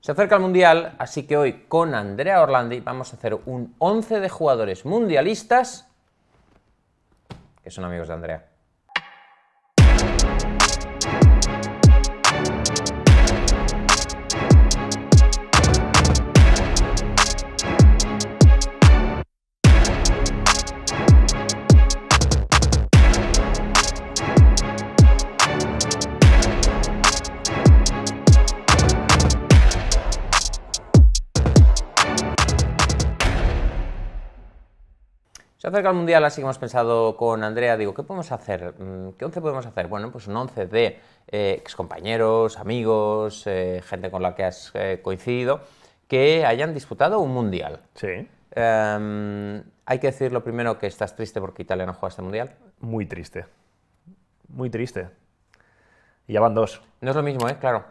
Se acerca el Mundial, así que hoy con Andrea Orlandi vamos a hacer un 11 de jugadores mundialistas que son amigos de Andrea. acerca el Mundial, así que hemos pensado con Andrea, digo, ¿qué podemos hacer? Mm, ¿Qué once podemos hacer? Bueno, pues un once de eh, excompañeros, amigos, eh, gente con la que has eh, coincidido, que hayan disputado un Mundial. Sí. Em, hay que decir lo primero que estás triste porque Italia no juega este Mundial. Muy triste. Muy triste. Y ya van dos. No es lo mismo, ¿eh? Claro.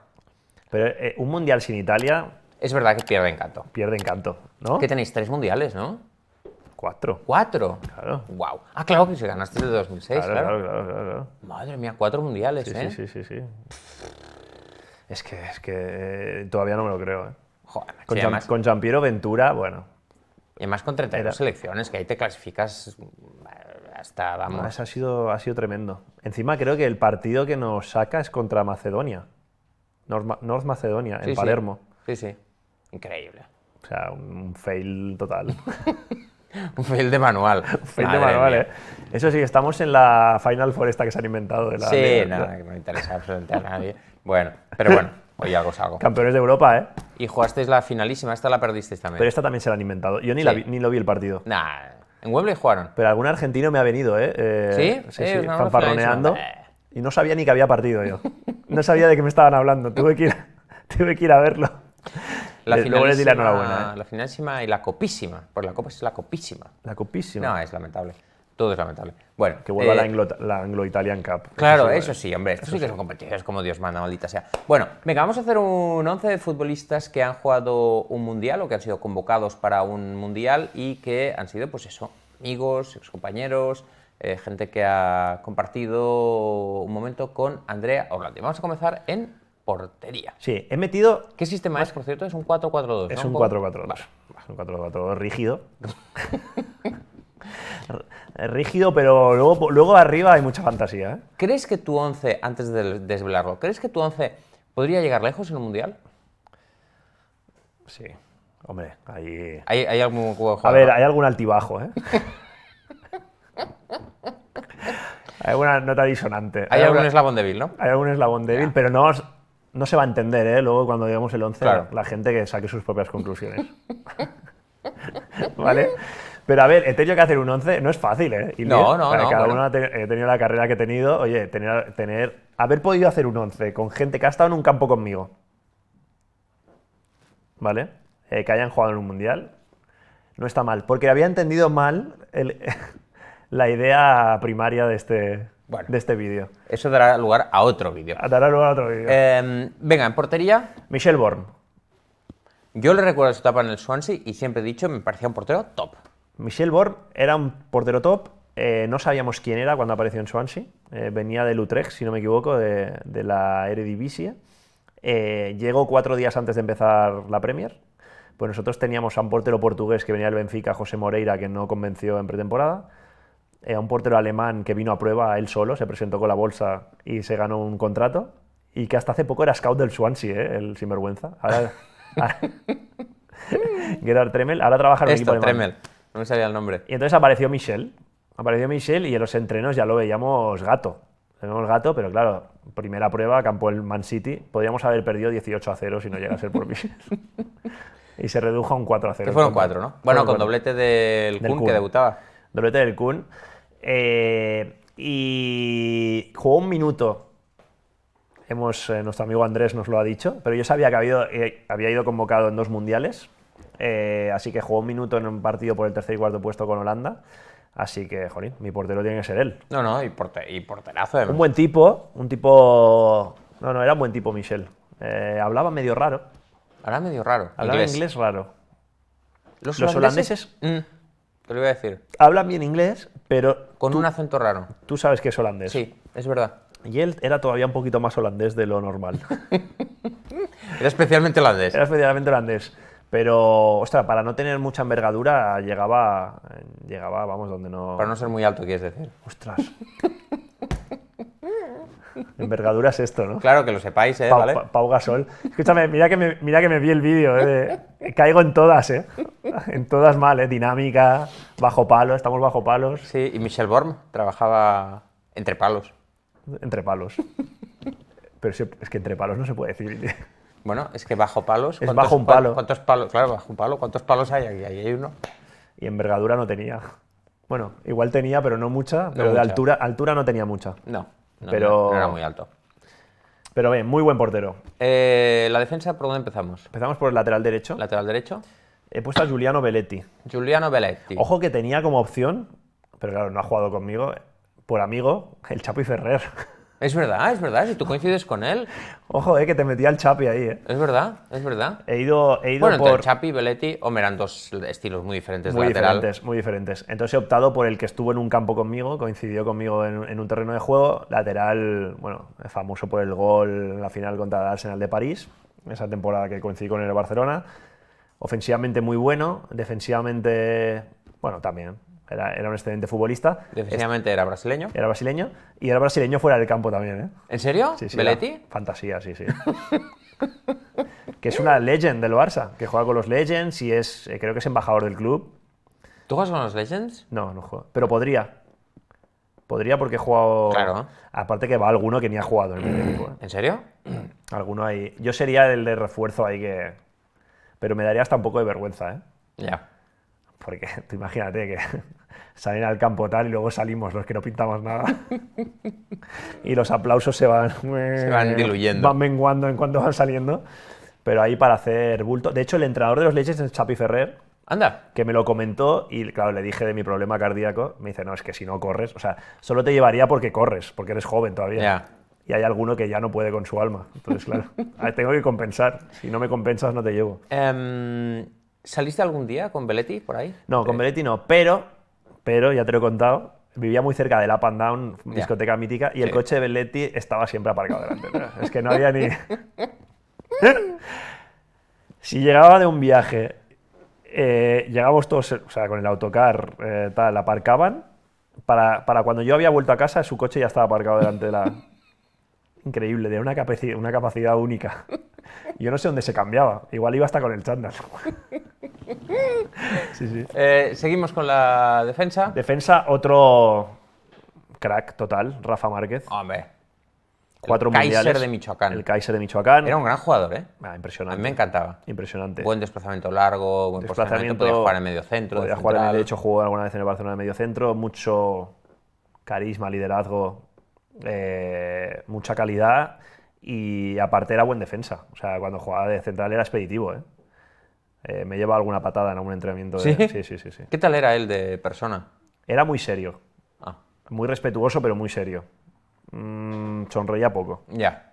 Pero eh, un Mundial sin Italia... Es verdad que pierde encanto. Pierde encanto, ¿no? Que tenéis tres Mundiales, ¿no? Cuatro. ¿Cuatro? Claro. Wow. Ah, claro, que pues si ganaste de 2006, claro. Claro, claro, Madre mía, cuatro mundiales, ¿eh? Sí, sí, sí, sí. Es que, es que eh, todavía no me lo creo, ¿eh? con, sí, Ventura, bueno. Y además con 32 selecciones, que ahí te clasificas eh, hasta, vamos... ha sido, ha sido tremendo. Encima creo que el partido que nos saca es contra Macedonia. North, Macedonia, en Palermo. Sí, sí. Increíble. O sea, un fail total. Un fail de manual. Un fail de manual, ¿eh? Eso sí, estamos en la Final Foresta que se han inventado. De la sí, nada, que no interesa absolutamente a nadie. Bueno, pero bueno, hoy algo os hago. Campeones de Europa, ¿eh? Y jugasteis la finalísima, esta la perdisteis también. Pero esta también se la han inventado. Yo ni, la ni lo vi el partido. Nah, en Wembley jugaron. Pero algún argentino me ha venido, ¿eh? eh sí, sí, sí, y no sabía ni que había partido yo. No sabía de qué me estaban hablando. Tuve que ir, tuve que ir a verlo. ¿eh? La finalísima y la copísima. Pues la copa es la copísima. La copísima. No, es lamentable. Todo es lamentable. Bueno. Que vuelva la, eh, Anglo, italian Cup. Claro, eso, sí, hombre. Esto sí que son competiciones como Dios manda, maldita sea. Bueno, venga, vamos a hacer un once de futbolistas que han jugado un mundial o que han sido convocados para un mundial y que han sido, pues eso, amigos, excompañeros, eh, gente que ha compartido un momento con Andrea Orlandi. Vamos a comenzar en portería. Sí, he metido... ¿Qué sistema es, por cierto? Es un 4-4-2. Es un 4-4-2. un 4-4-2 rígido. rígido, pero luego, arriba hay mucha fantasía. ¿eh? ¿Crees que tu 11, antes de desvelarlo, ¿crees que tu 11 podría llegar lejos en el Mundial? Sí. Hombre, ahí... Hay, hay algún A ver, hay algún altibajo, ¿eh? hay alguna nota disonante. Hay, algún eslabón débil, ¿no? Hay algún eslabón débil, pero no, no se va a entender, ¿eh? Luego cuando digamos el 11, la gente que saque sus propias conclusiones. ¿Vale? Pero a ver, he tenido que hacer un 11, no es fácil, ¿eh? Y no, no, no. Cada uno ha he tenido la carrera que he tenido. Oye, tener, tener, haber podido hacer un 11 con gente que ha estado en un campo conmigo. ¿Vale? Eh, que hayan jugado en un mundial. No está mal, porque había entendido mal la idea primaria de este, bueno, de este vídeo. Eso dará lugar a otro vídeo. Ah, dará lugar a otro vídeo. Em, venga, en portería. Michel Born. Yo le recuerdo su etapa en el Swansea y siempre he dicho, me parecía un portero top. Michel Born era un portero top. Eh, no sabíamos quién era cuando apareció en Swansea. Eh, venía del Utrecht, si no me equivoco, de, de la Eredivisie. Eh, llegó cuatro días antes de empezar la Premier. Pues nosotros teníamos a un portero portugués que venía del Benfica, José Moreira, que no convenció en pretemporada eh, un portero alemán que vino a prueba él solo, se presentó con la bolsa y se ganó un contrato, y que hasta hace poco era scout del Swansea, eh, el sinvergüenza. Gerard Tremel, ahora trabaja en un Esto, equipo Tremel. no me sabía el nombre. Y entonces apareció Michel, apareció Michel y en los entrenos ya lo veíamos gato. tenemos gato, pero claro, primera prueba, campo el Man City, podríamos haber perdido 18 a 0 si no llega a ser por Michel. y se redujo a un 4 a 0. Que fueron 4, ¿no? Bueno, con doblete del, que debutaba doblete del Kun. Eh, y jugó un minuto. Hemos, eh, nuestro amigo Andrés nos lo ha dicho, pero yo sabía que había, ido, eh, había ido convocado en dos mundiales, así que jugó un minuto en un partido por el tercer y cuarto puesto con Holanda. Así que, jolín, mi portero tiene que ser él. No, no, y, porte, y porterazo. Un buen tipo, un tipo... No, no, era un buen tipo Michel. hablaba medio raro. Hablaba medio raro. Hablaba inglés, raro. Los, holandeses, mm. Te lo voy a decir. Hablan bien inglés, pero... Con un acento raro. Tú sabes que es holandés. Sí, es verdad. Y él era todavía un poquito más holandés de lo normal. era especialmente holandés. Era especialmente holandés. Pero, ostras, para no tener mucha envergadura, llegaba, llegaba, vamos, donde no... Para no ser muy alto, quieres decir. Ostras. Envergadura es esto, ¿no? Claro, que lo sepáis, ¿eh? Pau, ¿vale? Gasol. Escúchame, mira que me, mira que me vi el vídeo, ¿eh? caigo en todas, ¿eh? En todas mal, ¿eh? Dinámica, bajo palos, estamos bajo palos. Sí, y Michel Borm trabajaba entre palos. Entre palos. Pero es que entre palos no se puede decir. Bueno, es que bajo palos. Es bajo un palo. ¿Cuántos palos? Claro, bajo un palo. ¿Cuántos palos hay Ahí hay uno. Y envergadura no tenía. Bueno, igual tenía, pero no mucha. pero de altura, altura no tenía mucha. No pero... era muy alto. Pero bien, muy buen portero. Eh, la defensa, ¿por dónde empezamos? Empezamos por el lateral derecho. Lateral derecho. He puesto a Giuliano Belletti. Giuliano Belletti. Ojo que tenía como opción, pero claro, no ha jugado conmigo, por amigo, el Chapo y Ferrer. Es verdad, es verdad, si tú coincides con él. Ojo, eh, que te metí al Chapi ahí, eh. Es verdad, es verdad. He ido, he ido bueno, por... entre el Chapi, Belletti, eran dos estilos muy diferentes muy de lateral. diferentes, muy diferentes. Entonces he optado por el que estuvo en un campo conmigo, coincidió conmigo en, un terreno de juego, lateral, bueno, famoso por el gol en la final contra el Arsenal de París, esa temporada que coincidí con el Barcelona. Ofensivamente muy bueno, defensivamente, bueno, también, era, un excelente futbolista. Definitivamente era brasileño. Era brasileño. Y era brasileño fuera del campo también. ¿eh? ¿En serio? Sí, sí, Fantasía, sí, sí. que es una legend del Barça, que juega con los legends y es, eh, creo que es embajador del club. ¿Tú juegas con los legends? No, no juego. Pero podría. Podría porque he jugado. Claro. Aparte que va alguno que ni ha jugado en el equipo. ¿eh? ¿En serio? Alguno ahí. Yo sería el de refuerzo ahí que. Pero me daría hasta un poco de vergüenza, ¿eh? Ya. Porque tú imagínate que salen al campo tal y luego salimos los que no pintamos nada. y los aplausos se van, van eh, diluyendo. Van menguando en cuanto van saliendo. Pero ahí para hacer bulto. De hecho, el entrenador de los Leches es Chapi Ferrer. Anda. Que me lo comentó y, claro, le dije de mi problema cardíaco. Me dice, no, es que si no corres, o sea, solo te llevaría porque corres, porque eres joven todavía. Y hay alguno que ya no puede con su alma. Entonces, claro, tengo que compensar. Si no me compensas, no te llevo. Em, ¿Saliste algún día con Belletti por ahí? No, con eh, Belletti no, pero, pero ya te lo he contado, vivía muy cerca del Up and Down, discoteca mítica, y el coche de Belletti estaba siempre aparcado delante. es que no había ni... si llegaba de un viaje, eh, llegábamos todos, o sea, con el autocar, eh, tal, aparcaban, para, para, cuando yo había vuelto a casa, su coche ya estaba aparcado delante de la increíble, de una, capacidad única. Yo no sé dónde se cambiaba, igual iba hasta con el chándal. Eh, seguimos con la defensa. Defensa, otro crack total, Rafa Márquez. Hombre. Cuatro el Kaiser de Michoacán. El Kaiser de Michoacán. Era un gran jugador, ¿eh? impresionante. Ah, A mí me encantaba. Impresionante. Buen desplazamiento largo, buen desplazamiento. Podía jugar en medio centro. Podía jugar en el, de hecho, jugó alguna vez en el Barcelona de medio centro. Mucho carisma, liderazgo eh, mucha calidad y aparte era buen defensa. O sea, cuando jugaba de central era expeditivo. ¿eh? Eh, me llevaba alguna patada en algún entrenamiento. De... ¿Sí? ¿Sí? sí, sí, qué tal era él de persona? Era muy serio. Ah. Muy respetuoso, pero muy serio. Mm, sonreía poco. Ya.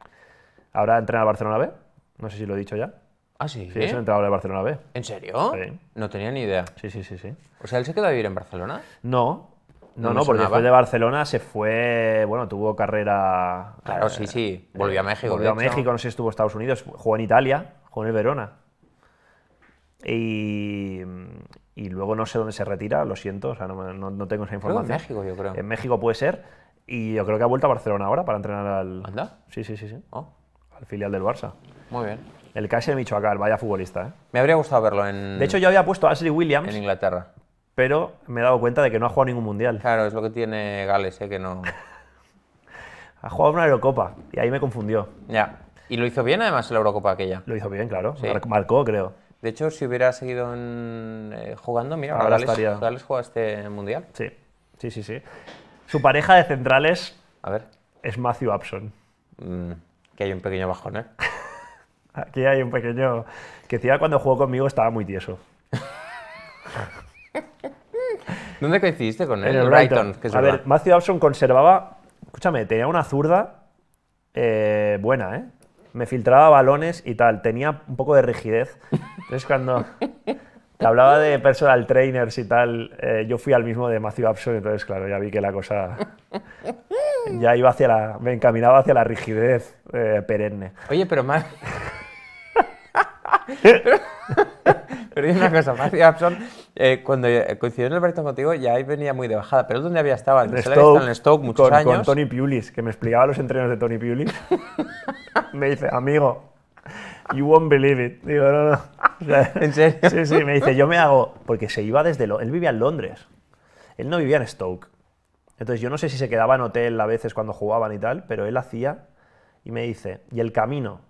Ahora entrena a Barcelona B. No sé si lo he dicho ya. Ah, sí. Sí, es entrenador de Barcelona B. ¿En serio? No tenía ni idea. Sí, sí, sí, sí. O sea, ¿él se quedó a vivir en Barcelona? No, no, no, porque después de Barcelona se fue, bueno, tuvo carrera. Claro, sí, eh, sí. Volvió a eh, México. Volvió a México, no sé si estuvo en Estados Unidos, jugó en Italia, jugó en Verona. Y, luego no sé dónde se retira, lo siento, o sea, no, tengo esa información. en México, yo creo. En México puede ser. Y yo creo que ha vuelto a Barcelona ahora para entrenar al. ¿Anda? Sí, sí, sí. sí. Oh. Al filial del Barça. Muy bien. El KS de Michoacán, vaya futbolista, ¿eh? Me habría gustado verlo en. De hecho, yo había puesto a Ashley Williams. En Inglaterra pero me he dado cuenta de que no ha jugado ningún mundial. Claro, es lo que tiene Gales, ¿eh? que no. ha jugado una Eurocopa y ahí me confundió. Ya. Y lo hizo bien además en la Eurocopa aquella. Lo hizo bien, claro. Marcó, creo. De hecho, si hubiera seguido eh, jugando, mira, ahora Gales, juega este mundial. Sí, sí, sí, sí. Su pareja de centrales A ver. es Matthew Abson. Mm, que hay un pequeño bajón, ¿eh? Aquí hay un pequeño... Que decía cuando jugó conmigo estaba muy tieso. ¿Dónde coincidiste con él? el a ver, Matthew conservaba, escúchame, tenía una zurda eh, buena, ¿eh? Me filtraba balones y tal, tenía un poco de rigidez. Entonces cuando te hablaba de personal trainers y tal, eh, yo fui al mismo de Matthew Abson, entonces claro, ya vi que la cosa ya iba hacia la, me encaminaba hacia la rigidez eh, perenne. Oye, pero más... pero, una cosa, Matthew eh, cuando eh, coincidió en el Brighton contigo, ya ahí venía muy de bajada. Pero donde había estado? En Stoke, en Stoke años. Con Tony Pulis, que me explicaba los entrenos de Tony Pulis. me dice, amigo, you won't believe it. Digo, no, no. ¿En serio? Sí, sí, me dice, yo me hago... Porque se iba desde... Lo, él vivía en Londres. Él no vivía en Stoke. Entonces yo no sé si se quedaba en hotel a veces cuando jugaban y tal, pero él hacía... Y me dice, y el camino,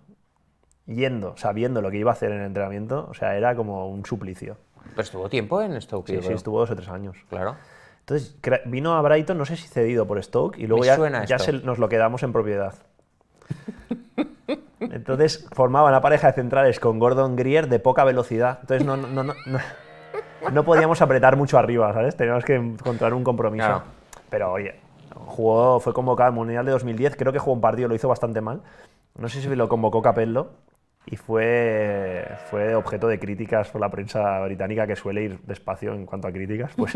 yendo, sabiendo lo que iba a hacer en el entrenamiento, o sea, era como un suplicio. Pero estuvo tiempo en Stoke. Sí, sí, estuvo dos o tres años. Claro. Entonces vino a Brighton, no sé si cedido por Stoke, y luego ya, nos lo quedamos en propiedad. Entonces formaba una pareja de centrales con Gordon Greer de poca velocidad. Entonces no, podíamos apretar mucho arriba, ¿sabes? Teníamos que encontrar un compromiso. Pero oye, jugó, fue convocado al Mundial de 2010, creo que jugó un partido, lo hizo bastante mal. No sé si lo convocó Capello y fue, fue objeto de críticas por la prensa británica que suele ir despacio en cuanto a críticas, pues.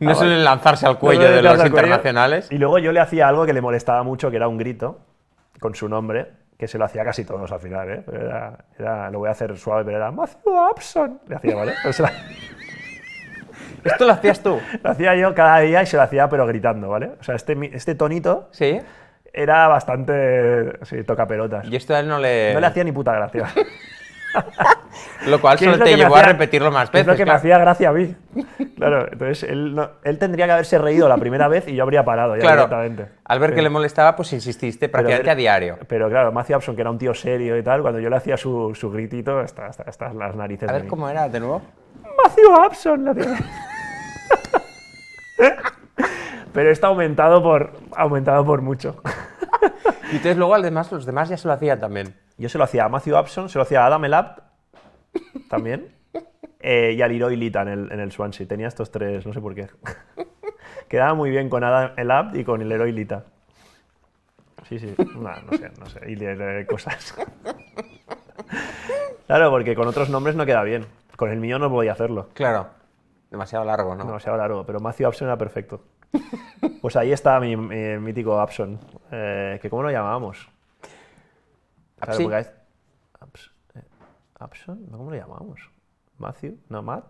no suelen lanzarse al cuello de los internacionales. Y luego yo le hacía algo que le molestaba mucho, que era un grito con su nombre, que se lo hacía casi todos al final, ¿eh? lo voy a hacer suave, pero era Matthew Le hacía, ¿vale? Esto lo hacías tú. lo hacía yo cada día y se lo hacía, pero gritando, ¿vale? O sea, este, este tonito. Sí era bastante. Sí, toca pelotas. Y esto a él no le. No le hacía ni puta gracia. lo cual solo te llevó a repetirlo más veces. Es que me hacía gracia a mí. Claro, entonces él, él, tendría que haberse reído la primera vez y yo habría parado ya claro, Al ver que le molestaba, pues insististe prácticamente a diario. Pero claro, Matthew Abson, que era un tío serio y tal, cuando yo le hacía su, gritito, estas, las narices. A ver cómo era, de nuevo. Matthew Abson, la tía. pero está aumentado por, aumentado por mucho. Y entonces luego los demás ya se lo hacían también. Yo se lo hacía a Matthew Upson, se lo hacía a Adam Elab también. Eh, y al Leroy Lita en el, en el, Swansea. Tenía estos tres, no sé por qué. Quedaba muy bien con Adam Elab y con Leroy Lita. Sí, sí. No, sé, no sé. Y de, cosas. claro, porque con otros nombres no queda bien. Con el mío no podía hacerlo. Claro. Demasiado largo, ¿no? Demasiado largo, pero Matthew Abson era perfecto. Pues ahí está mi, mítico Abson, eh, que ¿cómo lo llamábamos? Claro, eh, ¿cómo lo llamábamos? Matthew, no, Matt,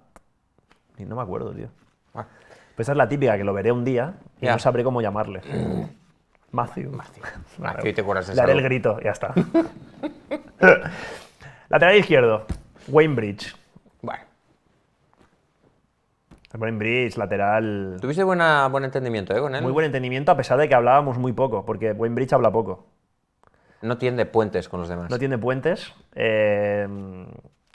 no me acuerdo, tío. Ah. Pues esa es la típica, que lo veré un día y no sabré cómo llamarle. Matthew. Matthew. te acuerdas de Le el grito, ya está. Lateral izquierdo, Wainbridge. Buen Bridge, lateral. Tuviste buena, buen entendimiento ¿eh? con él. Muy buen entendimiento, a pesar de que hablábamos muy poco, porque Buen Bridge habla poco. No tiende puentes con los demás. No tiende puentes. Eh,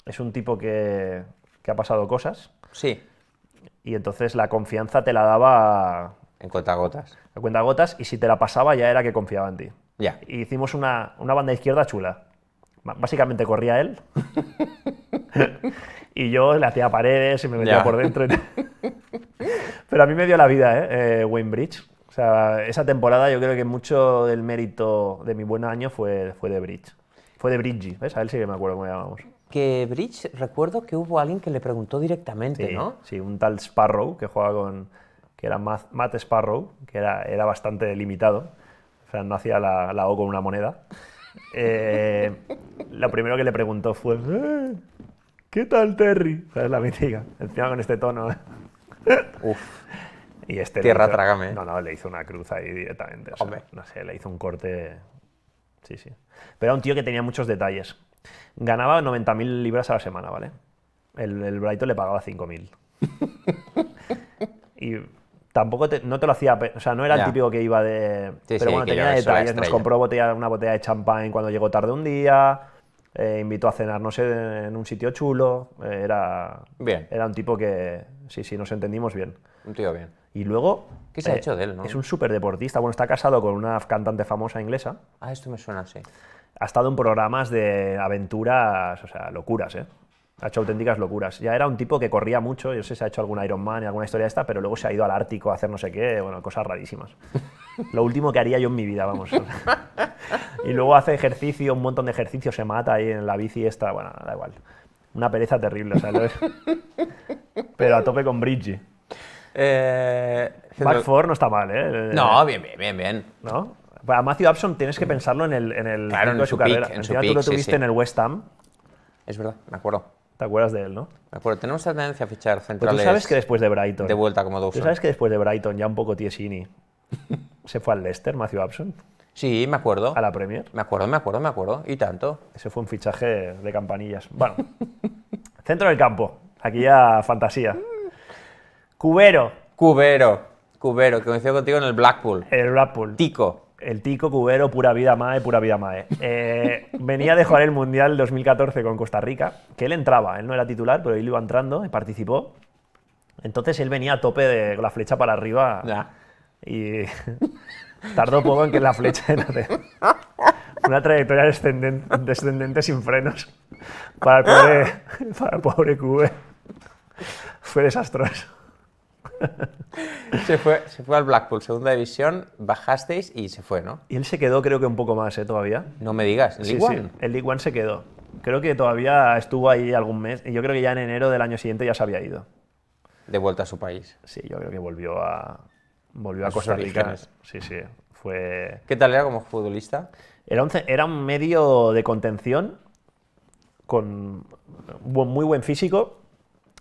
es un tipo que, ha pasado cosas. Sí. Y entonces la confianza te la daba. En cuentagotas. En cuentagotas, y si te la pasaba ya era que confiaba en ti. Ya. Y hicimos una, una banda izquierda chula. Básicamente corría él. y yo le hacía paredes y me metía por dentro. Pero a mí me dio la vida, ¿eh? ¿eh? Wayne Bridge. O sea, esa temporada yo creo que mucho del mérito de mi buen año fue, fue de Bridge. Fue de Bridge ¿ves? A él sí que me acuerdo cómo llamamos Que Bridge, recuerdo que hubo alguien que le preguntó directamente, ¿no? Sí, un tal Sparrow que juega con. que era Matt, Sparrow, que era, era bastante limitado. O sea, no hacía la, O con una moneda. Eh, lo primero que le preguntó fue, eh, ¿Qué tal, Terry? Es la mitiga. Encima con este tono. Uf. Y este Tierra, trágame. No, no, le hizo una cruz ahí directamente. No sé, le hizo un corte. Sí, sí. Pero era un tío que tenía muchos detalles. Ganaba 90.000 libras a la semana, ¿vale? El, el le pagaba 5.000. y tampoco te, no te lo hacía. O sea, no era el típico que iba de. pero bueno, tenía detalles. Nos compró botella, una botella de champán cuando llegó tarde un día eh, invitó a cenar, no sé, en un sitio chulo. Eh, era, era un tipo que, sí, sí, nos entendimos bien. Un tío bien. Y luego... ¿Qué se ha eh, hecho de él? Es un súper deportista. Bueno, está casado con una cantante famosa inglesa. Ah, esto me suena así. Ha estado en programas de aventuras, o sea, locuras, ¿eh? Ha hecho auténticas locuras. Ya era un tipo que corría mucho, yo sé si ha hecho algún Man y alguna historia de esta, pero luego se ha ido al Ártico a hacer no sé qué, bueno, cosas rarísimas. Lo último que haría yo en mi vida, vamos. y luego hace ejercicio, un montón de ejercicio, se mata ahí en la bici esta, bueno, da igual. Una pereza terrible, o sea, lo es. Pero a tope con Bridgie. Mark eh, Ford no está mal, ¿eh? No, bien, bien, bien, bien. ¿No? Para Matthew Upson tienes que pensarlo en el, en claro, en su, carrera. En su tú lo tuviste en el West Ham. Es verdad, me acuerdo. ¿Te acuerdas de él, no? Me acuerdo, tenemos esa tendencia a fichar centrales. Pero tú sabes que después de Brighton. De vuelta como Dawson. Tú sabes que después de Brighton, ya un poco Tiesini, se fue al Leicester, Matthew Abson? Sí, me acuerdo. A la Premier. Me acuerdo, me acuerdo, me acuerdo. Y tanto. Ese fue un fichaje de campanillas. Bueno, centro del campo. Aquí ya fantasía. Cubero. Cubero. Cubero, que coincido contigo en el Blackpool. El Blackpool. Tico el tico cubero, pura vida mae, pura vida mae. Eh, venía de jugar el Mundial 2014 con Costa Rica, que él entraba, él no era titular, pero él iba entrando, y participó. Entonces él venía a tope de la flecha para arriba y tardó poco en que la flecha era de una trayectoria descendente, descendente sin frenos para el pobre, para Fue desastroso. se, fue, se fue al Blackpool, segunda división, bajasteis y se fue, ¿no? Y él se quedó creo que un poco más, ¿eh? Todavía. No me digas, ¿el sí, League One? se quedó. Creo que todavía estuvo ahí algún mes y yo creo que ya en enero del año siguiente ya se había ido. De vuelta a su país. Sí, yo creo que volvió a, volvió a, Costa Rica. Sí, sí. Fue... ¿Qué tal era como futbolista? Era un, era un medio de contención con muy buen físico.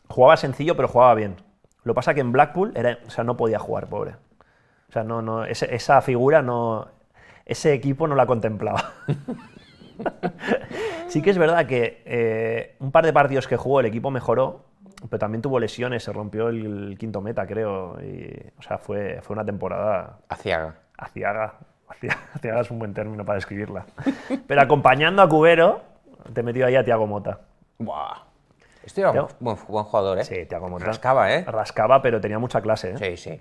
Jugaba sencillo, pero jugaba bien. Lo pasa que en Blackpool era, no podía jugar, pobre. O sea, no, no, esa figura no. Ese equipo no la contemplaba. sí que es verdad que eh, un par de partidos que jugó el equipo mejoró, pero también tuvo lesiones, se rompió el, quinto meta, creo. o sea, fue, fue una temporada. Aciaga. Aciaga. Aciaga es un buen término para describirla. Pero acompañando a Cubero, te metió ahí a Tiago Mota. Este era un buen, jugador, ¿eh? Sí, Tiago Mota. Rascaba, ¿eh? Rascaba, pero tenía mucha clase, ¿eh? Sí, sí.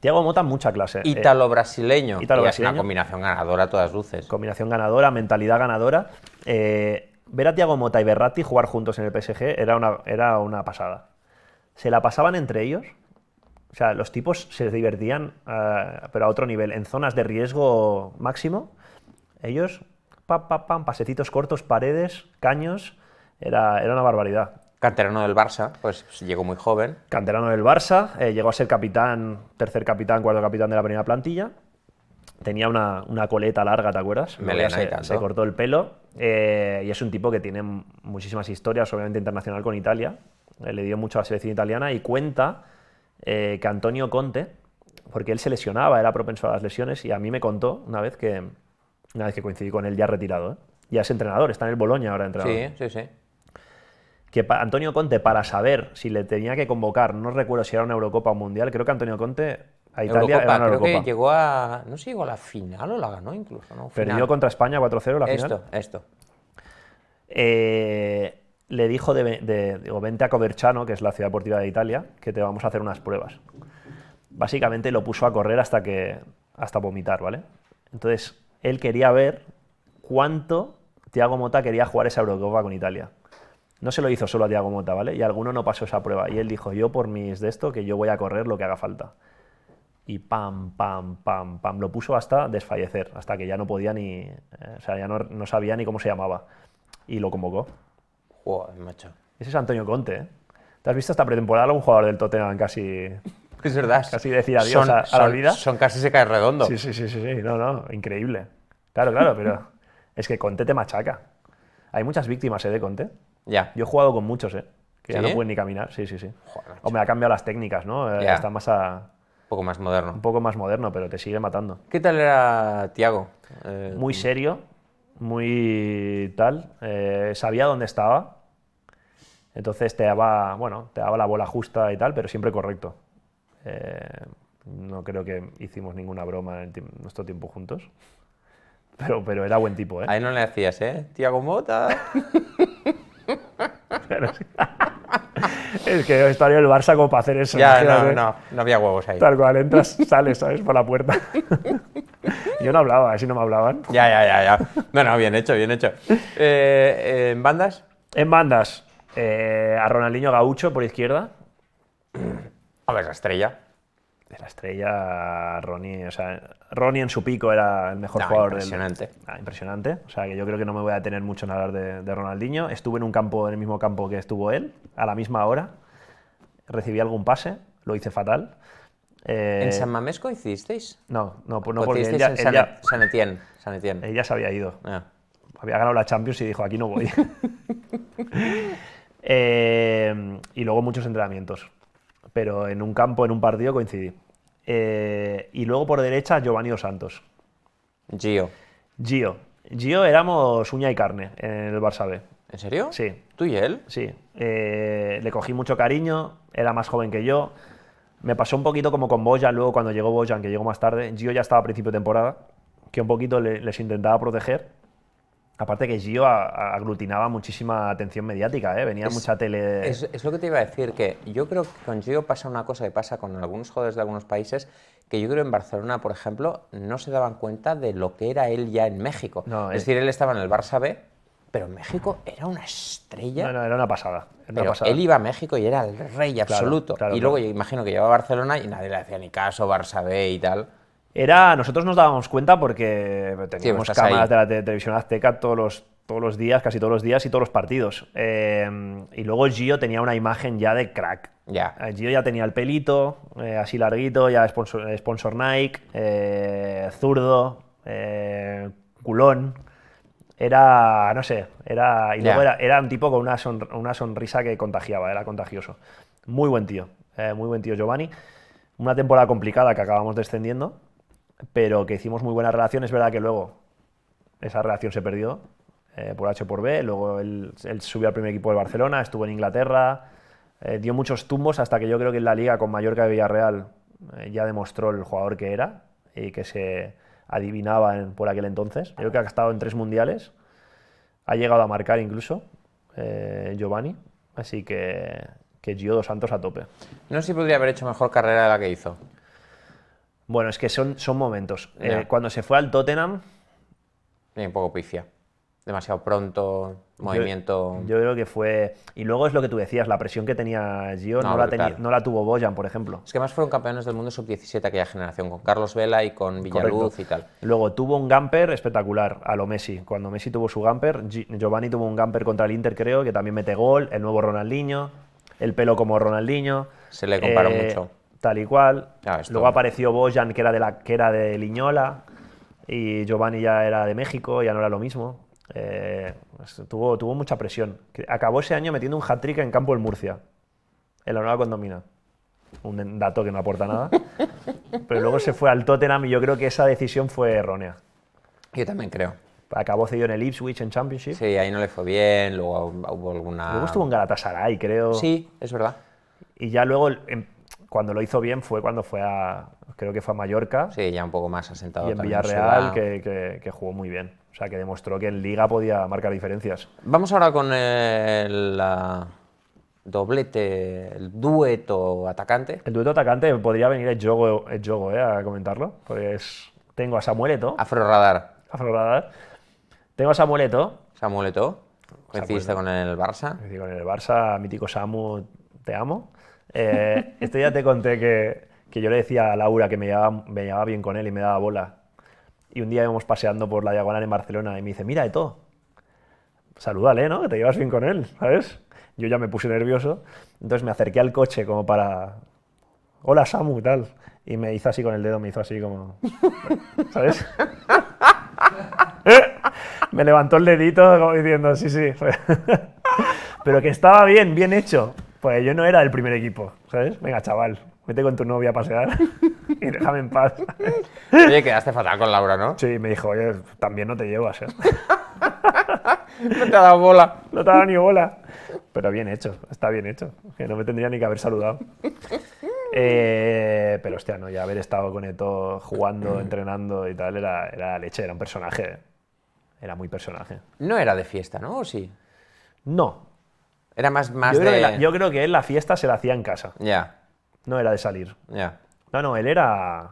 Tiago Mota, mucha clase. Ítalo-brasileño. Eh, brasileño una combinación ganadora a todas luces. Combinación ganadora, mentalidad ganadora. Eh, ver a Tiago Mota y Berratti jugar juntos en el PSG era una, era una pasada. Se la pasaban entre ellos. O sea, los tipos se divertían, eh, pero a otro nivel. En zonas de riesgo máximo, ellos, pam, pasecitos cortos, paredes, caños era, una barbaridad. Canterano del Barça, pues llegó muy joven. Canterano del Barça, eh, llegó a ser capitán, tercer capitán, cuarto capitán de la primera plantilla. Tenía una, coleta larga, ¿te acuerdas? se, cortó el pelo. Eh, y es un tipo que tiene muchísimas historias, obviamente internacional con Italia. Eh, le dio mucho a la selección italiana y cuenta que Antonio Conte, porque él se lesionaba, era propenso a las lesiones, y a mí me contó una vez que, una vez que coincidí con él ya retirado, ya es entrenador, está en el Boloña ahora entrenador. Sí, sí, sí que Antonio Conte, para saber si le tenía que convocar, no recuerdo si era una Eurocopa o Mundial, creo que Antonio Conte a Italia era creo que llegó a, no sé, si llegó a la final o la ganó incluso, ¿no? Perdió contra España 4-0 la final. Esto, esto. Eh, le dijo, de, digo, vente a Coverciano, que es la ciudad deportiva de Italia, que te vamos a hacer unas pruebas. Básicamente lo puso a correr hasta que hasta vomitar, ¿vale? Entonces, él quería ver cuánto Thiago Mota quería jugar esa Eurocopa con Italia. No se lo hizo solo a Tiago Mota, ¿vale? Y alguno no pasó esa prueba. Y él dijo, yo por mis de esto, que yo voy a correr lo que haga falta. Y pam, pam, pam, pam. Lo puso hasta desfallecer, hasta que ya no podía ni... Eh, o sea, ya no, sabía ni cómo se llamaba. Y lo convocó. Joder, macho. Ese es Antonio Conte, ¿eh? ¿Te has visto esta pretemporada un jugador del Tottenham casi... Es verdad. Casi decir adiós a, la vida. Son casi se cae redondo. Sí, sí, sí, sí, sí. No, no, increíble. Claro, claro, pero es que Conte te machaca. Hay muchas víctimas ¿eh, de Conte. Yo he jugado con muchos, ¿eh? Que ya no pueden ni caminar. Sí, sí, sí. o me ha cambiado las técnicas, ¿no? Eh, está más a... Un poco más moderno. Un poco más moderno, pero te sigue matando. ¿Qué tal era Tiago? Eh, muy serio, muy tal. Eh, sabía dónde estaba. Entonces te daba, bueno, te la bola justa y tal, pero siempre correcto. no creo que hicimos ninguna broma en nuestro tiempo juntos. Pero, pero era buen tipo, ¿eh? Ahí no le hacías, ¿eh? Tiago Mota. es que estaría el Barça como para hacer eso. Ya, no, no, había huevos ahí. Tal cual, entras, sales, ¿sabes? Por la puerta. Yo no hablaba, así ¿eh? no me hablaban. Ya, ya, ya, ya. No, no, bien hecho, bien hecho. Eh, eh, ¿En bandas? En bandas, a Ronaldinho Gaucho por izquierda. A ver, la estrella. De la estrella Ronnie, o sea, Ronnie en su pico era el mejor ah, jugador impresionante. ah, impresionante. O sea, que yo creo que no me voy a tener mucho en hablar de, Ronaldinho. Estuve en un campo, en el mismo campo que estuvo él, a la misma hora. Recibí algún pase, lo hice fatal. Eh, ¿En San Mamesco hicisteis? No, no, no porque él se había ido. Ah. Había ganado la Champions y dijo, aquí no voy. Eh, y luego muchos entrenamientos pero en un campo, en un partido coincidí. Eh, y luego por derecha, Giovanni Santos. Gio. Gio. Gio éramos uña y carne en el Barça B. ¿En serio? Sí. ¿Tú y él? Sí. Eh, le cogí mucho cariño, era más joven que yo. Me pasó un poquito como con Bojan, luego cuando llegó Bojan, que llegó más tarde, Gio ya estaba a principio de temporada, que un poquito les intentaba proteger Aparte que Gio aglutinaba muchísima atención mediática, ¿eh? venía mucha tele. Es, lo que te iba a decir, que yo creo que con Gio pasa una cosa que pasa con algunos jugadores de algunos países, que yo creo en Barcelona, por ejemplo, no se daban cuenta de lo que era él ya en México. es, eh. decir, él estaba en el Barça B, pero en México era una estrella. No, no, era una pasada. pasada. él iba a México y era el rey absoluto. y luego yo imagino que llevaba a Barcelona y nadie le hacía ni caso, Barça B y tal era, nosotros nos dábamos cuenta porque pues teníamos cámaras de la televisión azteca todos los, todos los días, casi todos los días y todos los partidos. Eh, y luego Gio tenía una imagen ya de crack. Ya. Eh, Gio ya tenía el pelito, eh, así larguito, ya sponsor, Nike, zurdo, culón. Era, no sé, era. Y era, un tipo con una, una, sonrisa que contagiaba, era contagioso. Muy buen tío, muy buen tío Giovanni. Una temporada complicada que acabamos descendiendo, pero que hicimos muy buena relación. Es verdad que luego esa relación se perdió eh, por H por B. Luego él, subió al primer equipo de Barcelona, estuvo en Inglaterra, eh, dio muchos tumbos hasta que yo creo que en la liga con Mallorca y Villarreal eh, ya demostró el jugador que era y que se adivinaba por aquel entonces. creo que ha estado en tres mundiales, ha llegado a marcar incluso Giovanni, así que, que Gio dos Santos a tope. No sé si podría haber hecho mejor carrera de la que hizo. Bueno, es que son, son momentos. Eh, cuando se fue al Tottenham. un poco pifia. Demasiado pronto, movimiento. Yo, creo que fue. Y luego es lo que tú decías, la presión que tenía Gio no, la, tuvo Boyan, por ejemplo. Es que más fueron campeones del mundo sub-17 aquella generación, con Carlos Vela y con Villaluz y tal. Luego tuvo un gamper espectacular a lo Messi. Cuando Messi tuvo su gamper, Giovanni tuvo un gamper contra el Inter, creo, que también mete gol. El nuevo Ronaldinho, el pelo como Ronaldinho. Se le comparó eh, mucho tal y cual. Ah, luego apareció Boyan que era, de la, que era de Liñola, y Giovanni ya era de México, ya no era lo mismo. Eh, tuvo, tuvo mucha presión. Acabó ese año metiendo un hat-trick en campo en Murcia, en la nueva condomina un dato que no aporta nada. Pero luego se fue al Tottenham y yo creo que esa decisión fue errónea. Yo también creo. Acabó cedido en el Ipswich en Championship. Sí, ahí no le fue bien, luego hubo alguna... Luego estuvo en Galatasaray, creo. Sí, es verdad. Y ya luego em, cuando lo hizo bien fue cuando fue a, creo que fue a Mallorca. Sí, ya un poco más asentado. Y en Villarreal, que, jugó muy bien. O sea, que demostró que en Liga podía marcar diferencias. Vamos ahora con eh, el doblete, el dueto atacante. El dueto atacante podría venir el Jogo, el eh, a comentarlo. Pues, tengo a Samueleto. Afro Radar. Tengo a Samueleto. Samueleto. Coincidiste con el Barça. con el Barça, mítico Samu, te amo. Eh, este ya te conté que, yo le decía a Laura que me llevaba, bien con él y me daba bola. Y un día íbamos paseando por la diagonal en Barcelona y me dice, mira, Eto, salúdale, ¿no? Que te llevas bien con él, ¿sabes? Yo ya me puse nervioso. Entonces me acerqué al coche como para, hola Samu, tal. Y me hizo así con el dedo, me hizo así como, ¿sabes? me levantó el dedito como diciendo, sí, sí. Pero que estaba bien, bien hecho. Pues yo no era del primer equipo, ¿sabes? Venga, chaval, vete con tu novia a pasear y déjame en paz. Oye, quedaste fatal con Laura, ¿no? Sí, me dijo, oye, también no te llevas, ¿eh? no te ha dado bola. No te ha dado ni bola. Pero bien hecho, está bien hecho. Que no me tendría ni que haber saludado. Eh, pero hostia, no, ya haber estado con Eto jugando, mm. entrenando y tal, era, era leche, era un personaje. Era muy personaje. No era de fiesta, ¿no? ¿O sí? No, era más, más yo, creo que él la fiesta se la hacía en casa. Ya. No era de salir. Ya. No, no, él era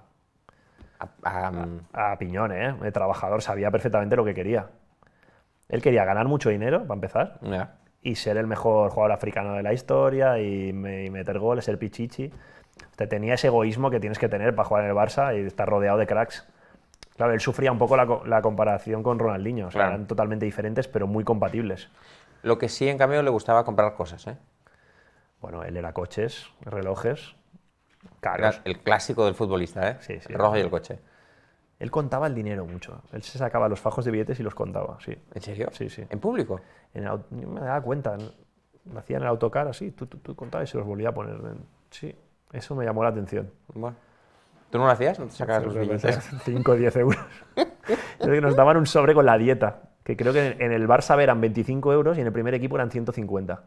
A- piñones mm. piñón, ¿eh? De trabajador, sabía perfectamente lo que quería. Él quería ganar mucho dinero, para empezar, ya. y ser el mejor jugador africano de la historia, y, meter goles, ser pichichi. Te tenía ese egoísmo que tienes que tener para jugar en el Barça y estar rodeado de cracks. Claro, él sufría un poco la, comparación con Ronaldinho. O sea, eran totalmente diferentes, pero muy compatibles. Lo que sí, en cambio, le gustaba comprar cosas, ¿eh? Bueno, él era coches, relojes, caros. el clásico del futbolista, ¿eh? rojo y el coche. Él contaba el dinero mucho. Él se sacaba los fajos de billetes y los contaba, sí. ¿En serio? Sí, sí. ¿En público? En me daba cuenta. Me en el autocar así, tú, tú, contabas y se los volvía a poner. Sí, eso me llamó la atención. ¿Tú no lo hacías? ¿No te sacabas los billetes? 5 o 10 euros. que nos daban un sobre con la dieta que creo que en el Barça eran 25 euros y en el primer equipo eran 150.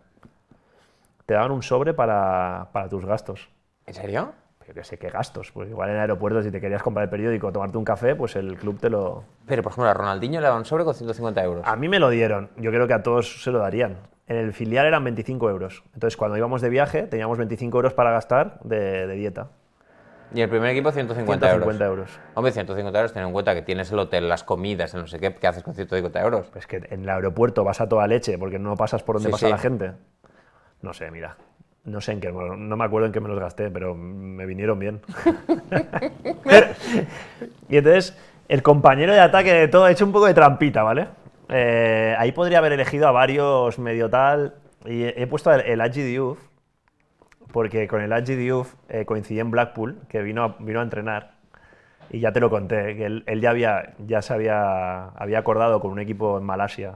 Te daban un sobre para, tus gastos. ¿En serio? Yo qué sé, qué gastos. Pues igual en aeropuertos si te querías comprar el periódico o tomarte un café, pues el club te lo. Pero por ejemplo, a Ronaldinho le daban un sobre con 150 euros. A mí me lo dieron. Yo creo que a todos se lo darían. En el filial eran 25 euros. Entonces, cuando íbamos de viaje, teníamos 25 euros para gastar de dieta. Y el primer equipo 150, 150 euros. Hombre, 150 euros, ten en cuenta que tienes el hotel, las comidas, no sé qué, ¿qué haces con 150 euros? Es pues que en el aeropuerto vas a toda leche porque no pasas por donde pasa la gente. No sé, mira. No sé en qué, no me acuerdo en qué me los gasté, pero me vinieron bien. y entonces, el compañero de ataque de todo ha hecho un poco de trampita, ¿vale? Eh, ahí podría haber elegido a varios medio tal. Y he puesto el, el porque con el Haji Diouf eh, coincidí en Blackpool, que vino a, vino a entrenar, y ya te lo conté, que él, ya, había, ya se había, acordado con un equipo en Malasia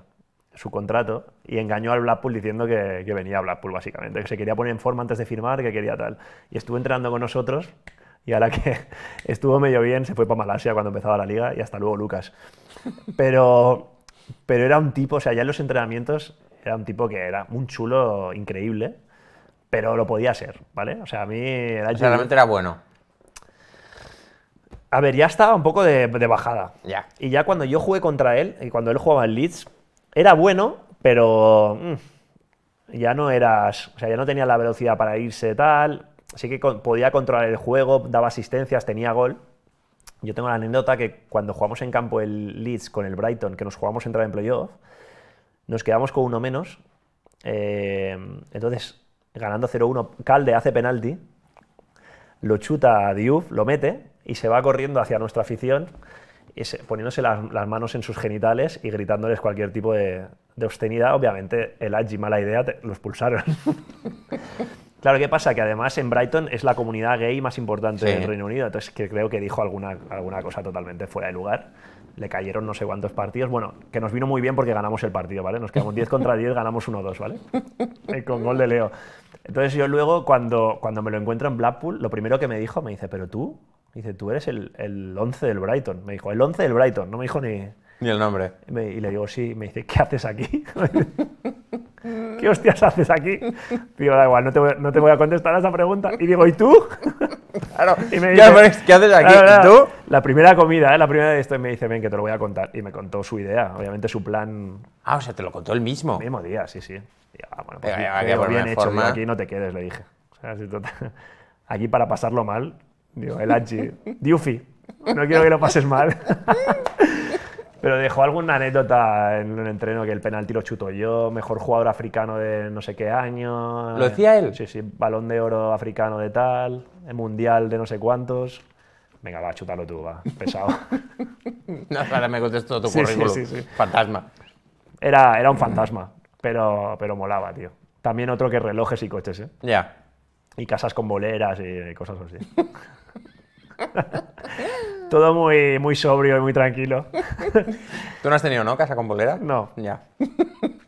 su contrato y engañó al Blackpool diciendo que, venía a Blackpool, básicamente, que se quería poner en forma antes de firmar, que quería tal. Y estuvo entrenando con nosotros y ahora que estuvo medio bien, se fue para Malasia cuando empezaba la liga y hasta luego Lucas. Pero, pero era un tipo, o sea, ya en los entrenamientos era un tipo que era un chulo increíble pero lo podía ser, ¿vale? O sea, a mí realmente era bueno. A ver, ya estaba un poco de, bajada. Ya. Y ya cuando yo jugué contra él, y cuando él jugaba en Leeds, era bueno, pero mm, ya no eras, o sea, ya no tenía la velocidad para irse tal, Así que podía controlar el juego, daba asistencias, tenía gol. Yo tengo la anécdota que cuando jugamos en campo el Leeds con el Brighton, que nos jugamos entrar en playoff, nos quedamos con uno menos. Eh, entonces, ganando 0-1, Calde hace penalti, lo chuta a Diouf, lo mete y se va corriendo hacia nuestra afición, poniéndose las, manos en sus genitales y gritándoles cualquier tipo de, de obscenidad. Obviamente, el Adji, mala idea, los lo expulsaron. claro, ¿qué pasa? Que además en Brighton es la comunidad gay más importante del Reino Unido, entonces que creo que dijo alguna, alguna cosa totalmente fuera de lugar le cayeron no sé cuántos partidos. Bueno, que nos vino muy bien porque ganamos el partido, ¿vale? Nos quedamos 10 contra 10, ganamos 1-2, ¿vale? Con gol de Leo. Entonces yo luego, cuando, cuando me lo encuentro en Blackpool, lo primero que me dijo, me dice, pero tú, me dice, tú eres el, el 11 del Brighton. Me dijo, el 11 del Brighton, no me dijo ni... Ni el nombre. y le digo, sí, me dice, ¿qué haces aquí? ¿Qué hostias haces aquí? Digo, da igual, no te, voy, no te voy a contestar a esa pregunta. Y digo, ¿y tú? Claro, y me dice, ¿qué haces aquí? La primera comida, ¿eh? la primera de esto, y me dice, ven, que te lo voy a contar. Y me contó su idea, obviamente su plan. Ah, o sea, te lo contó el mismo. El mismo día, sí, sí. Ah, bueno, pues eh, bien aquí no te quedes, le dije. aquí para pasarlo mal, digo, el Hachi, Diufi, no quiero que lo pases mal. Pero dejó alguna anécdota en un entreno que el penalti lo chuto yo, mejor jugador africano de no sé qué año. ¿Lo decía él? Sí, sí, balón de oro africano de tal, el mundial de no sé cuántos. Venga, va, chútalo tú, va, pesado. me contestó tu sí, Fantasma. Era, era un fantasma. Pero, pero molaba, tío. También otro que relojes y coches, ¿eh? Ya. Y casas con boleras y cosas así. Todo muy, muy sobrio y muy tranquilo. ¿Tú no has tenido, no? ¿Casa con bolera? No. Ya.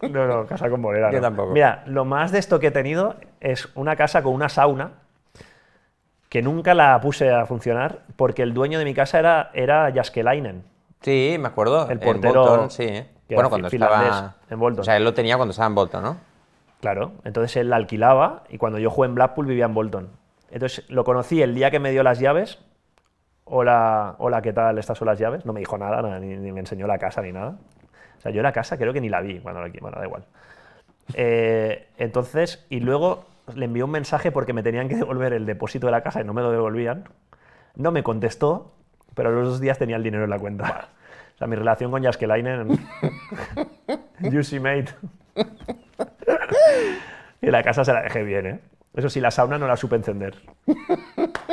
No, no, casa con bolera. Yo tampoco. Mira, lo más de esto que he tenido es una casa con una sauna que nunca la puse a funcionar porque el dueño de mi casa era, era Jaskelainen. Sí, me acuerdo. El portero. sí bueno, cuando estaba en Bolton. O sea, él lo tenía cuando estaba en Bolton, ¿no? Claro, entonces él la alquilaba y cuando yo jugué en Blackpool vivía en Bolton. Entonces lo conocí el día que me dio las llaves. Hola, hola, ¿qué tal? ¿Estas son las llaves? No me dijo nada, ni, me enseñó la casa ni nada. O sea, yo la casa creo que ni la vi cuando la bueno, da igual. Eh, entonces, y luego le envió un mensaje porque me tenían que devolver el depósito de la casa y no me lo devolvían. No me contestó, pero a los dos días tenía el dinero en la cuenta mi relación con Jaskelainen. Juicy Mate. y la casa se la dejé bien, ¿eh? Eso sí, la sauna no la supe encender.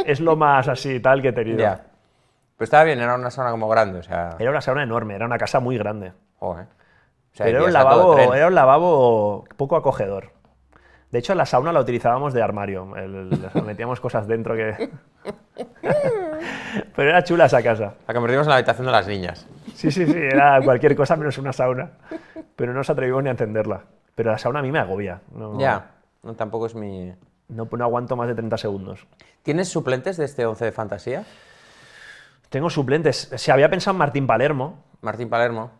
es lo más así tal que he tenido. Ya. Pero estaba bien, era una sauna como grande, o sea. Era una sauna enorme, era una casa muy grande. Pero era un lavabo poco acogedor. De hecho, la sauna la utilizábamos de armario. metíamos cosas dentro que. Pero era chula esa casa. La convertimos en la habitación de las niñas. Sí, sí, sí, era cualquier cosa menos una sauna. Pero no nos atrevimos ni a entenderla. Pero la sauna a mí me agobia. ya, no, tampoco es mi. No, aguanto más de 30 segundos. ¿Tienes suplentes de este 11 de fantasía? Tengo suplentes. Se había pensado en Martín Palermo. Martín Palermo.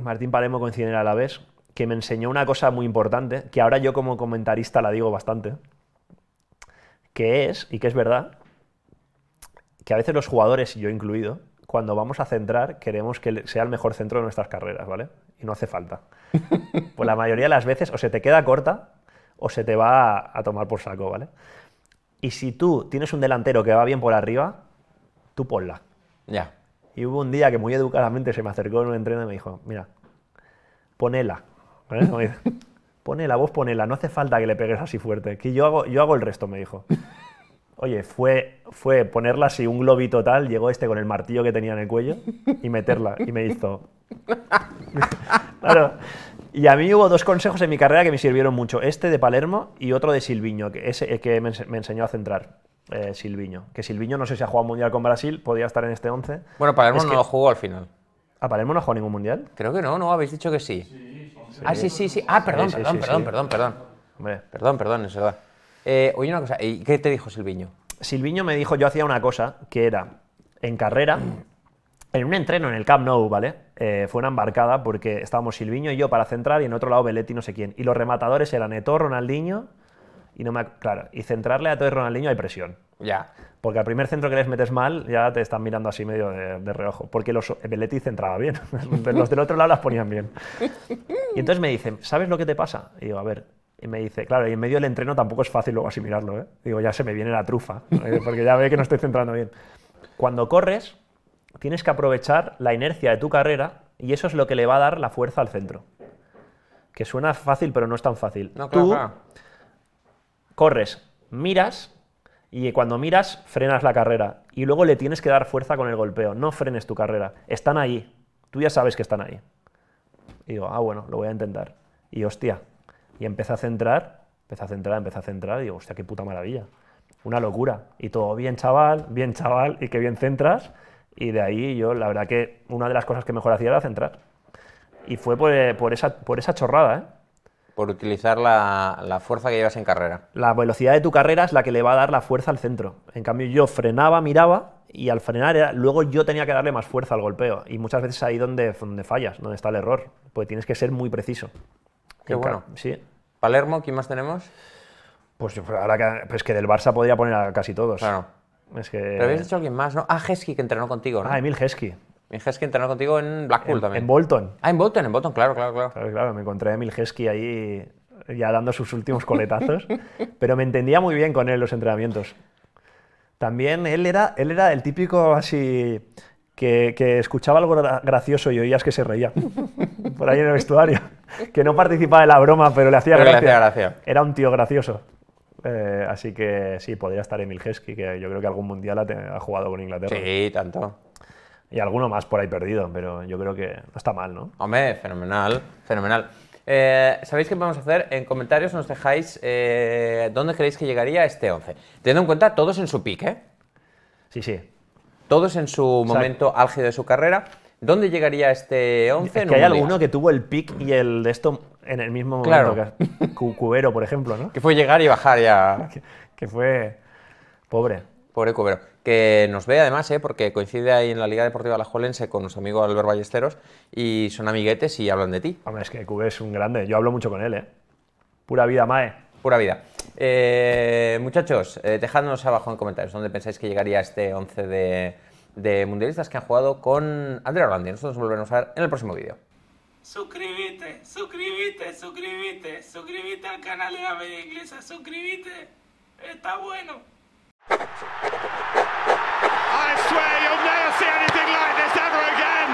Martín Palermo a la vez que me enseñó una cosa muy importante, que ahora yo como comentarista la digo bastante, que es, y que es verdad, que a veces los jugadores, yo incluido, cuando vamos a centrar, queremos que sea el mejor centro de nuestras carreras, ¿vale? Y no hace falta. Pues la mayoría de las veces o se te queda corta o se te va a, tomar por saco, ¿vale? Y si tú tienes un delantero que va bien por arriba, tú ponla. Ya. Y hubo un día que muy educadamente se me acercó en un entreno y me dijo, mira, ponela. ¿eh? la ponela, vos ponela, no hace falta que le pegues así fuerte, que yo hago, yo hago el resto, me dijo. Oye, fue, fue ponerla así, un globito tal, llegó este con el martillo que tenía en el cuello y meterla, y me hizo... claro. Y a mí hubo dos consejos en mi carrera que me sirvieron mucho, este de Palermo y otro de Silviño, que es eh, que me, enseñó a centrar. Eh, Silviño. Que Silviño, no sé si ha jugado Mundial con Brasil, podía estar en este 11. Bueno, Palermo no lo jugó al final. ¿A Palermo no ha jugado ningún mundial? Creo que no, ¿no? Habéis dicho que sí. ah, sí, sí, sí. Ah, perdón, perdón, perdón, perdón, perdón, Hombre. Perdón, perdón, es va. Eh, oye, una cosa, ¿qué te dijo Silviño? Silviño me dijo, yo hacía una cosa, que era, en carrera, en un entreno en el Camp Nou, ¿vale? Eh, fue una embarcada porque estábamos Silviño y yo para centrar y en otro lado Beletti no sé quién. Y los rematadores eran Etor, Ronaldinho y no me, claro, y centrarle a todo el Ronaldinho hay presión. Ya. Porque al primer centro que les metes mal, ya te están mirando así medio de, reojo. Porque los Beletti centraba bien. los del otro lado las ponían bien. Y entonces me dicen, ¿sabes lo que te pasa? Y digo, a ver. Y me dice, claro, y en medio del entreno tampoco es fácil luego así ¿eh? Digo, ya se me viene la trufa. Porque ya ve que no estoy centrando bien. Cuando corres, tienes que aprovechar la inercia de tu carrera y eso es lo que le va a dar la fuerza al centro. Que suena fácil, pero no es tan fácil. No, Tú, corres, miras y cuando miras frenas la carrera y luego le tienes que dar fuerza con el golpeo, no frenes tu carrera, están ahí, tú ya sabes que están ahí. Y digo, ah, bueno, lo voy a intentar. Y hostia, y empecé a centrar, empecé a centrar, empecé a centrar, y digo, hostia, qué puta maravilla, una locura. Y todo, bien chaval, bien chaval, y qué bien centras. Y de ahí yo, la verdad que una de las cosas que mejor hacía era centrar. Y fue por, eh, esa, por esa chorrada, ¿eh? por utilizar la, fuerza que llevas en carrera. La velocidad de tu carrera es la que le va a dar la fuerza al centro. En cambio, yo frenaba, miraba y al frenar luego yo tenía que darle más fuerza al golpeo. Y muchas veces ahí donde, donde fallas, donde está el error, pues tienes que ser muy preciso. Qué bueno. Sí. Palermo, ¿quién más tenemos? Pues ahora que, pues que del Barça podría poner a casi todos. Claro. Es que... Pero habías dicho alguien más, ¿no? Ah, Hesky, que entrenó contigo, ¿no? Ah, Emil Hesky. Hesky entrenó contigo en Blackpool también. En Bolton. Ah, en Bolton, en Bolton, claro, claro, claro. Claro, me encontré a Hesky ahí ya dando sus últimos coletazos, pero me entendía muy bien con él los entrenamientos. También él era, él era el típico así que, que escuchaba algo gracioso y oías que se reía por ahí en el vestuario, que no participaba de la broma, pero le hacía, gracia. Era un tío gracioso. Eh, así que sí, podría estar Emil Heskey, que yo creo que algún mundial ha, ha jugado con Inglaterra. Sí, tanto y alguno más por ahí perdido, pero yo creo que no está mal, ¿no? Hombre, fenomenal, fenomenal. Eh, ¿Sabéis qué vamos a hacer? En comentarios nos dejáis eh, dónde creéis que llegaría este 11. Teniendo en cuenta todos en su pique. ¿eh? Sí, sí. Todos en su momento álgido de su carrera. ¿Dónde llegaría este 11? Es que hay alguno que tuvo el pick y el de esto en el mismo momento. Claro. Que, Cubero, por ejemplo, ¿no? que fue llegar y bajar ya. que, que fue... Pobre. Pobre Cubero que nos ve además, ¿eh? porque coincide ahí en la Liga Deportiva Alajuelense con nuestro amigo Albert Ballesteros y son amiguetes y hablan de ti. Hombre, es que QB es un grande, yo hablo mucho con él, ¿eh? Pura vida, Mae. Pura vida. Eh, muchachos, eh, dejadnos abajo en comentarios dónde pensáis que llegaría este 11 de, mundialistas que han jugado con André Orlandi. Nosotros nos volveremos a ver en el próximo vídeo. Suscríbete, suscríbete, suscríbete, suscríbete al canal de la media inglesa, suscríbete. Está bueno. I swear you'll never see anything like this ever again.